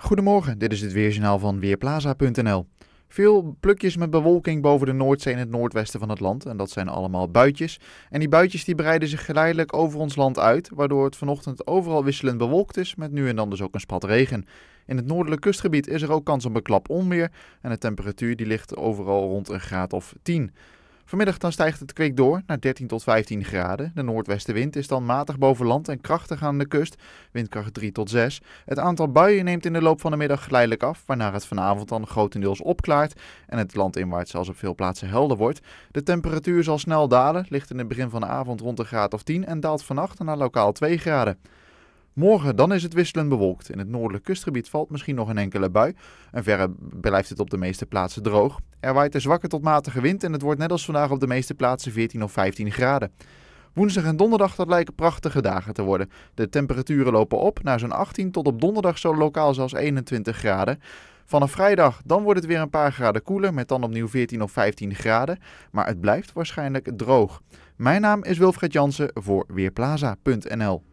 Goedemorgen, dit is het weerjournaal van Weerplaza.nl. Veel plukjes met bewolking boven de Noordzee en het noordwesten van het land. En dat zijn allemaal buitjes. En die buitjes die breiden zich geleidelijk over ons land uit, waardoor het vanochtend overal wisselend bewolkt is, met nu en dan dus ook een spat regen. In het noordelijk kustgebied is er ook kans op een klap onweer en de temperatuur die ligt overal rond een graad of 10. Vanmiddag dan stijgt het kwik door naar 13 tot 15 graden. De noordwestenwind is dan matig boven land en krachtig aan de kust, windkracht 3 tot 6. Het aantal buien neemt in de loop van de middag geleidelijk af, waarna het vanavond dan grotendeels opklaart en het landinwaarts zelfs op veel plaatsen helder wordt. De temperatuur zal snel dalen, ligt in het begin van de avond rond de graad of 10 en daalt vannacht naar lokaal 2 graden. Morgen dan is het wisselend bewolkt. In het noordelijk kustgebied valt misschien nog een enkele bui. En verre blijft het op de meeste plaatsen droog. Er waait een zwakke tot matige wind en het wordt net als vandaag op de meeste plaatsen 14 of 15 graden. Woensdag en donderdag dat lijken prachtige dagen te worden. De temperaturen lopen op naar zo'n 18 tot op donderdag zo lokaal zelfs 21 graden. Vanaf vrijdag dan wordt het weer een paar graden koeler met dan opnieuw 14 of 15 graden. Maar het blijft waarschijnlijk droog. Mijn naam is Wilfred Jansen voor Weerplaza.nl